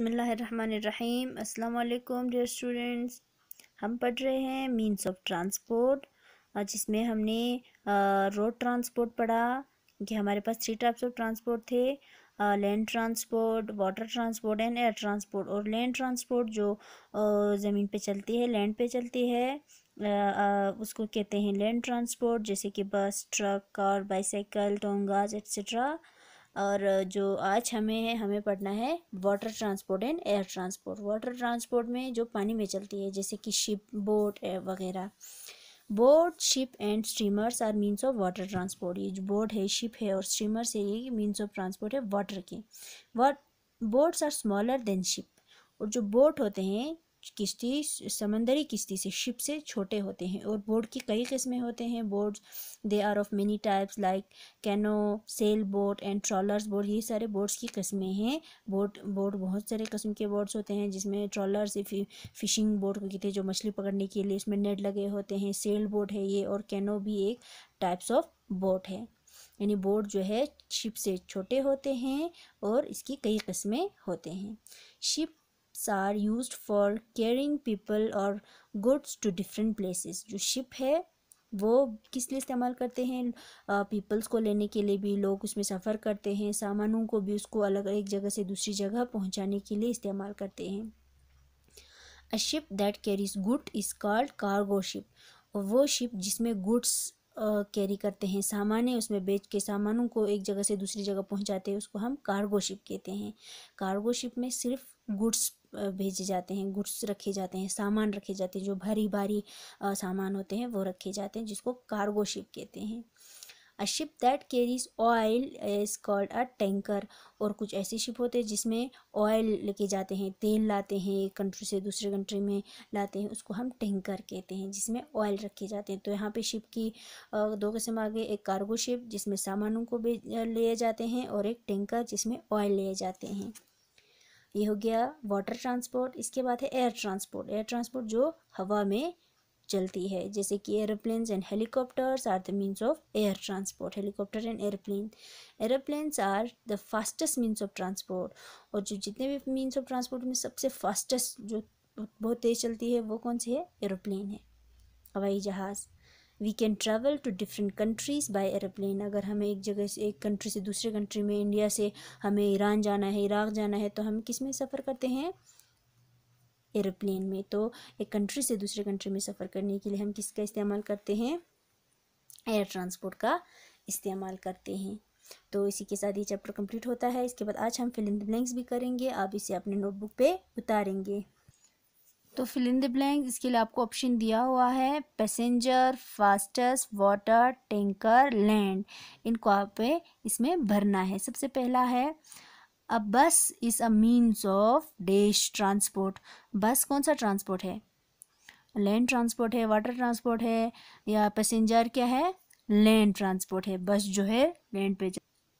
बसमीम् अल्लाम dear students हम पढ़ रहे हैं मीन्स ऑफ ट्रांसपोर्ट जिसमें हमने रोड ट्रांसपोर्ट पढ़ा कि हमारे पास थ्री टाइप्स ऑफ ट्रांसपोर्ट थे land transport water transport and air transport और लैंड ट्रांसपोर्ट जो ज़मीन पे चलती है लैंड पे चलती है उसको कहते हैं लैंड ट्रांसपोर्ट जैसे कि bus truck car bicycle tongas etcetera और जो आज हमें है हमें पढ़ना है water transport and air transport water transport में जो पानी में चलती है जैसे कि शिप बोट वगैरह boat ship and streamers are means of water transport ये जो बोट है शिप है और स्ट्रीमर्स है ये मीन्स ऑफ ट्रांसपोर्ट है वाटर के what boats are smaller than ship और जो बोट होते हैं किश्ती समंदरी किश्ती से शिप से छोटे होते हैं और बोर्ड की कई किस्में होते हैं boards they are of many types like canoe sail boat and trawlers board ये सारे बोर्ड्स की किस्में हैं बोट बोट बहुत सारे किस्म के बोर्ड्स होते हैं जिसमें ट्रॉलर्स फिशिंग बोट को कहते हैं जो मछली पकड़ने के लिए इसमें नेट लगे होते हैं सेल बोट है ये और कैनो भी एक टाइप्स ऑफ बोट है यानी बोर्ड जो है शिप से छोटे होते हैं और इसकी कई किस्में होते हैं ship ships are use for caring people और गुड्स टू डिफरेंट प्लेसेस जो शिप है वो किस लिए इस्तेमाल करते हैं पीपल्स को लेने के लिए भी लोग उसमें सफ़र करते हैं सामानों को भी उसको अलग एक जगह से दूसरी जगह पहुंचाने के लिए इस्तेमाल करते हैं a ship that carries good is called cargo ship वो शिप जिसमें गुड्स कैरी करते हैं सामान है उसमें बेच के सामानों को एक जगह से दूसरी जगह पहुंचाते हैं उसको हम कार्गो शिप कहते हैं कार्गो शिप में सिर्फ गुड्स भेजे जाते हैं गुड्स रखे जाते हैं सामान रखे जाते हैं जो भारी भारी सामान होते हैं वो रखे जाते हैं जिसको कार्गो शिप कहते हैं a ship that carries oil is called a tanker और कुछ ऐसी शिप होते हैं जिसमें ऑयल लेके जाते हैं तेल लाते हैं एक कंट्री से दूसरे कंट्री में लाते हैं उसको हम टैंकर कहते हैं जिसमें ऑयल रखे जाते हैं तो यहाँ पे शिप की दो किस्म आ गए एक कार्गो शिप जिसमें सामानों को लिए जाते हैं और एक टैंकर जिसमें ऑयल लिए जाते हैं ये हो गया वाटर ट्रांसपोर्ट इसके बाद है एयर ट्रांसपोर्ट एयर ट्रांसपोर्ट जो हवा में चलती है जैसे कि aeroplanes and helicopters are the means of air transport helicopter and aeroplane aeroplanes are the fastest means of transport और जो जितने भी मीन्स ऑफ ट्रांसपोर्ट में सबसे फास्टेस्ट जो बहुत तेज़ चलती है वो कौन सी है एरोप्लेन है हवाई जहाज़ we can travel to different countries by aeroplane अगर हमें एक जगह से एक कंट्री से दूसरे कंट्री में इंडिया से हमें ईरान जाना है इराक जाना है तो हम किस में सफ़र करते हैं एरोप्लेन में तो एक कंट्री से दूसरे कंट्री में सफ़र करने के लिए हम किसका इस्तेमाल करते हैं एयर ट्रांसपोर्ट का इस्तेमाल करते हैं तो इसी के साथ ये चैप्टर कंप्लीट होता है इसके बाद आज हम फिल इन द ब्लैंक्स भी करेंगे आप इसे अपने नोटबुक पे उतारेंगे तो फिल इन द ब्लैंक इसके लिए आपको ऑप्शन दिया हुआ है passenger fastest water tanker land इनको आप इसमें भरना है सबसे पहला है a bus is a means of dash transport bus कौन सा ट्रांसपोर्ट है लैंड ट्रांसपोर्ट है वाटर ट्रांसपोर्ट है या पैसेंजर क्या है लैंड ट्रांसपोर्ट है बस जो है लैंड पे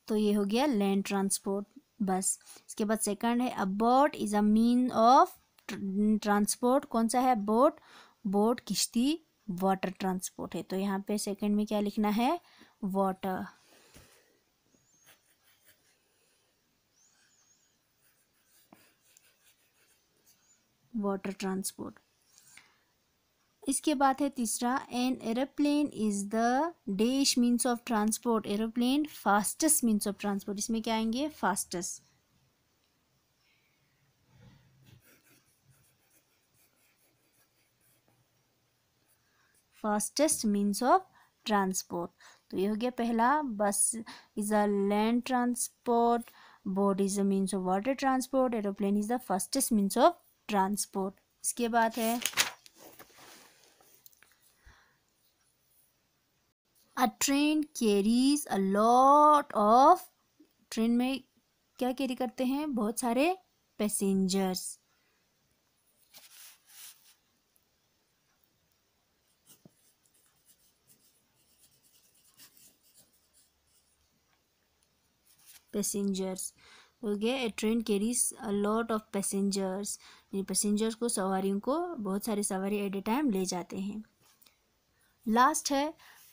तो ये हो गया लैंड ट्रांसपोर्ट बस इसके बाद सेकंड है a boat is a mean of transport कौन सा है बोट बोट किश्ती वाटर ट्रांसपोर्ट है तो यहाँ पे सेकंड में क्या लिखना है वाटर वाटर ट्रांसपोर्ट इसके बाद है तीसरा an aeroplane is the dash means of transport aeroplane fastest means of transport इसमें क्या आएंगे fastest fastest means of transport तो ये हो गया पहला bus is a land transport boat is a means of water transport aeroplane is the fastest means of transport इसके बाद है a train carries a lot of train में क्या कैरी करते हैं बहुत सारे passengers okay a train carries a lot of passengers यानी पैसेंजर्स को सवारियों को बहुत सारे सवारी एट ए टाइम ले जाते हैं लास्ट है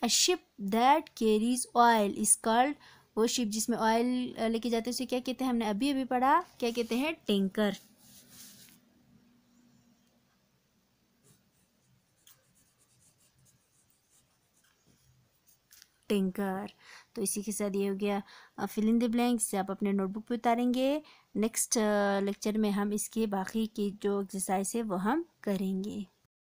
a ship that carries oil is called वो शिप जिसमें ऑयल लेके जाते हैं उसे क्या कहते हैं हमने अभी अभी पढ़ा क्या कहते हैं टैंकर टिंकर तो इसी के साथ ये हो गया फिल इन द ब्लैंक्स आप अपने नोटबुक पे उतारेंगे नेक्स्ट लेक्चर में हम इसके बाकी के जो एक्सरसाइज है वो हम करेंगे